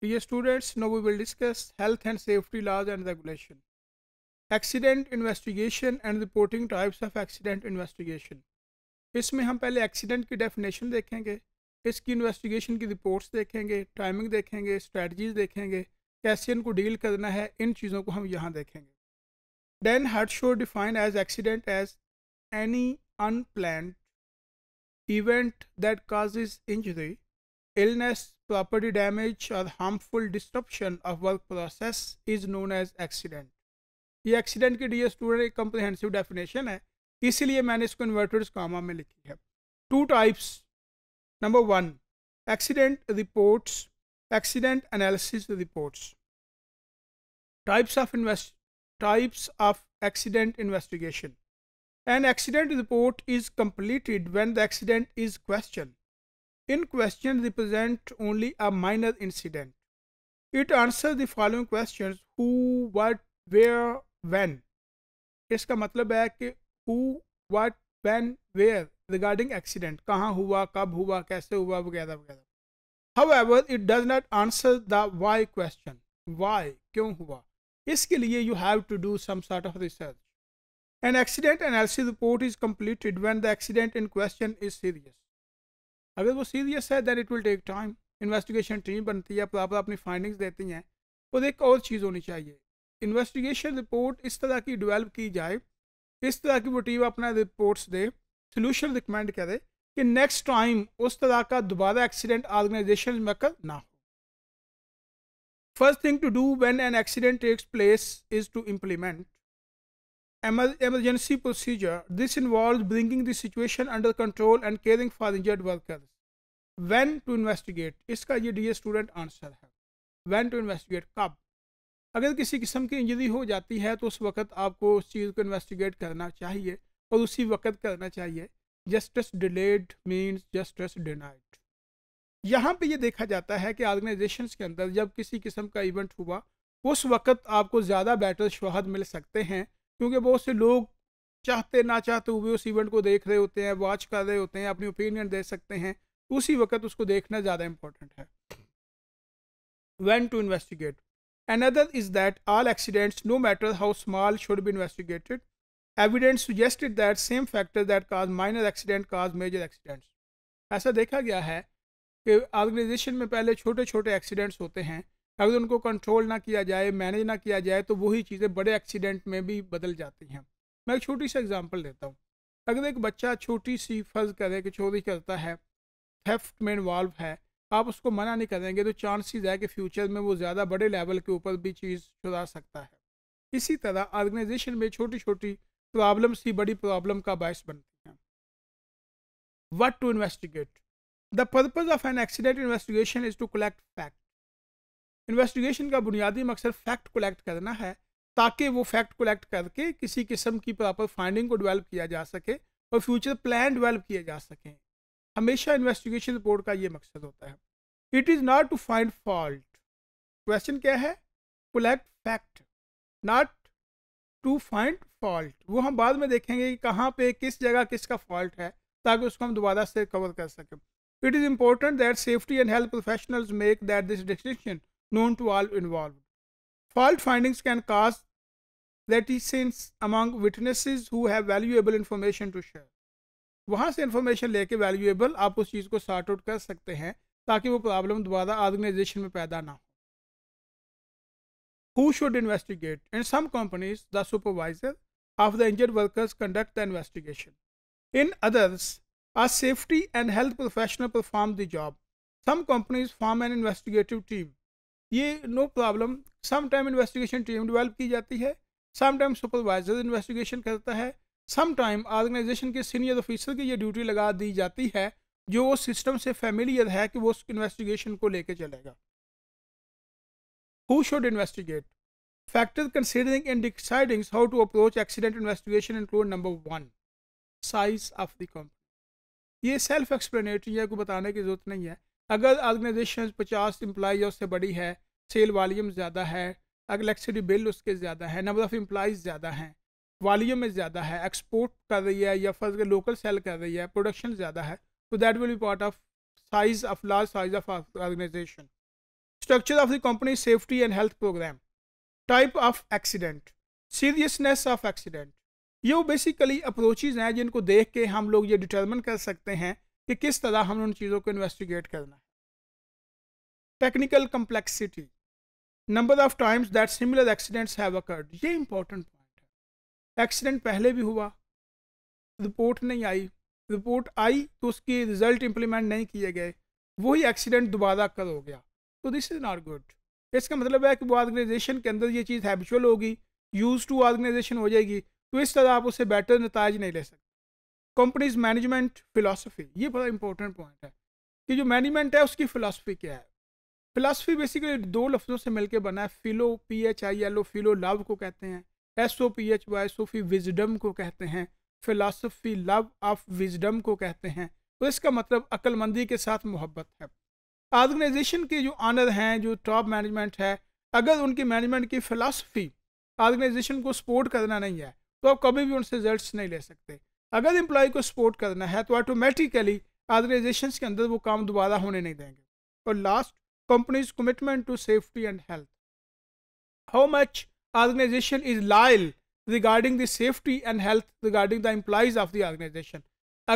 Dear students, now we will discuss health and safety laws and regulation. Accident investigation and reporting types of accident investigation. इसमें हम पहले accident की definition देखेंगे इसकी investigation की reports देखेंगे टाइमिंग देखेंगे स्ट्रेटजीज देखेंगे कैसे इनको डील करना है इन चीज़ों को हम यहाँ देखेंगे Dan Hurt show define as accident as any unplanned event that causes injury illness property damage or harmful disruption of work process is known as accident ये accident की डी स्टूडेंट एक comprehensive definition है इसीलिए मैंने इसको inverted comma में लिखी है two types number one accident reports accident analysis reports types of invest types of accident investigation an accident report is completed when the accident is questioned in question represent only a minor incident. It answers the following questions who, what, where, when. इसका मतलब है कि who, what, when, where regarding accident. कहाँ हुआ, कब हुआ, कैसे हुआ, वगैरह वगैरह. However, it does not answer the why question. Why? क्यों हुआ? इसके लिए you have to do some sort of research. An accident analysis report is completed when the accident in question is serious. अगर वो सीरियस है then it will take time investigation team बनती है proper अपनी फाइंडिंग्स देती हैं और एक और चीज़ होनी चाहिए इन्वेस्टिगेशन रिपोर्ट इस तरह की डिवेल्प की जाए इस तरह की वो टीम अपना रिपोर्ट्स दे सोल्यूशन रिकमेंड करे कि नेक्स्ट टाइम उस तरह का दोबारा एक्सीडेंट ऑर्गेनाइजेशन में कर ना हो first thing to do when an accident takes place is to implement emergency procedure. This involves bringing the situation under control and caring for injured workers. When to investigate? इसका ये the student answer है when to investigate कब अगर किसी किस्म की injury हो जाती है तो उस वक्त आपको उस चीज़ को इन्वेस्टिगेट करना चाहिए और उसी वक्त करना चाहिए justice delayed means justice denied यहाँ पे ये देखा जाता है कि ऑर्गेनाइजेशन के अंदर जब किसी किस्म का इवेंट हुआ उस वक्त आपको ज़्यादा बेटर शोहद मिल सकते हैं क्योंकि बहुत से लोग चाहते ना चाहते हुए उस इवेंट को देख रहे होते हैं वॉच कर रहे होते हैं अपनी ओपिनियन दे सकते हैं उसी वक्त उसको देखना ज़्यादा इंपॉर्टेंट है when to investigate another is that all accidents no matter how small should be investigated evident suggested that same factor that cause minor accident cause major accidents ऐसा देखा गया है कि ऑर्गेनाइजेशन में पहले छोटे छोटे एक्सीडेंट्स होते हैं अगर उनको कंट्रोल ना किया जाए मैनेज ना किया जाए तो वही चीज़ें बड़े एक्सीडेंट में भी बदल जाती हैं मैं एक छोटी सी एग्जांपल देता हूँ अगर एक बच्चा छोटी सी फर्ज करे कि चोरी करता है थेफ्ट में इन्वॉल्व है आप उसको मना नहीं करेंगे तो चांसेस है कि फ्यूचर में वो ज़्यादा बड़े लेवल के ऊपर भी चीज़ चुरा सकता है इसी तरह ऑर्गेनाइजेशन में छोटी छोटी प्रॉब्लम्स ही बड़ी प्रॉब्लम का बायस बनती हैं what to investigate the purpose of an accident investigation is to collect fact investigation का बुनियादी मकसद फैक्ट कलेक्ट करना है ताकि वो फैक्ट कलेक्ट करके किसी किस्म की प्रॉपर फाइंडिंग को डेवलप किया जा सके और फ्यूचर प्लान डेवलप किए जा सकें हमेशा इन्वेस्टिगेशन रिपोर्ट का ये मकसद होता है it is not to find fault question क्या है collect fact not to find fault वो हम बाद में देखेंगे कि कहाँ पे किस जगह किसका फॉल्ट है ताकि उसको हम दोबारा से कवर कर सकें it is important that safety and health professionals make that this distinction known to all involved. Fault findings can cause reticence among witnesses who have valuable information to share. वहाँ से इन्फॉर्मेशन लेके valuable आप उस चीज़ को sort out कर सकते हैं ताकि वो प्रॉब्लम दोबारा ऑर्गेनाइजेशन में पैदा ना हो who should investigate in some companies the supervisor of the injured workers conduct the investigation in others a safety and health professional perform the job some companies form an investigative team ये no problem some time investigation team develop की जाती है some time supervisor investigation करता है some time organization के senior officer की ये duty लगा दी जाती है जो उस सिस्टम से फेमिलियर है कि वो उस इन्वेस्टिगेशन को लेके चलेगा who should investigate factor considering and deciding how to approach accident investigation include number one size of the company ये सेल्फ एक्सप्लेनेटरी है को बताने की जरूरत नहीं है अगर ऑर्गेनाइजेशन 50 इम्प्लाई उससे बड़ी है सेल वालीम ज़्यादा है अगलेक्सिटी बिल उसके ज़्यादा है नंबर ऑफ़ एम्प्लॉज ज़्यादा हैं वालीम में ज़्यादा है एक्सपोर्ट कर रही है या फर्ज लोकल सेल कर रही है प्रोडक्शन ज़्यादा है तो that will be part of size of large size of organization structure of the company safety and health program type of accident seriousness of accident ये बेसिकली अप्रोचेज हैं जिनको देख के हम लोग ये डिटर्मन कर सकते हैं कि किस तरह हमें उन चीज़ों को इन्वेस्टिगेट करना है technical complexity number of times that similar accidents have occurred ये इंपॉर्टेंट पॉइंट है एक्सीडेंट पहले भी हुआ रिपोर्ट नहीं आई रिपोर्ट आई तो उसके रिजल्ट इंप्लीमेंट नहीं किए गए वही एक्सीडेंट दोबारा कर हो गया तो दिस इज़ नॉट गुड इसका मतलब है कि वो ऑर्गेनाइजेशन के अंदर ये चीज़ हैबिचुअल होगी यूज़ टू ऑर्गेनाइजेशन हो जाएगी तो इस तरह आप उससे बेटर नतज नहीं ले सकते कंपनीज मैनेजमेंट फिलासफी ये बड़ा इंपॉर्टेंट पॉइंट है कि जो मैनेजमेंट है उसकी फ़िलासफ़ी क्या है फ़िलासफ़ी बेसिकली दो लफ्ज़ों से मिलकर बना है philo P H I L O philo love को कहते हैं S O P H Y sophy wisdom को कहते हैं फिलासफ़ी लव ऑफ विजडम को कहते हैं तो इसका मतलब अक्लमंदी के साथ मोहब्बत है ऑर्गेनाइजेशन के जो आनर हैं जो टॉप मैनेजमेंट है अगर उनकी मैनेजमेंट की फ़िलासफ़ी ऑर्गेनाइजेशन को सपोर्ट करना नहीं है तो आप कभी भी उनसे रिजल्ट नहीं ले सकते अगर एम्प्लॉय को सपोर्ट करना है तो ऑटोमेटिकली ऑर्गेनाइजेशन के अंदर वो काम दोबारा होने नहीं देंगे और last companies commitment to safety and health how much organization is loyal regarding the safety and health regarding the employees of the organization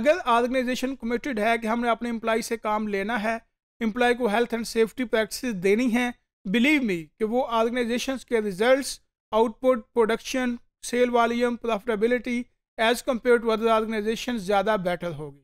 अगर ऑर्गेनाइजेशन कमिटेड है कि हमने अपने एम्प्लॉय से काम लेना है एम्प्लॉय को हेल्थ एंड सेफ्टी प्रैक्टिस देनी है बिलीव मी कि वो ऑर्गेनाइजेशन के result output production sale volume profitability as compare to other organization ज़्यादा बेटर होगी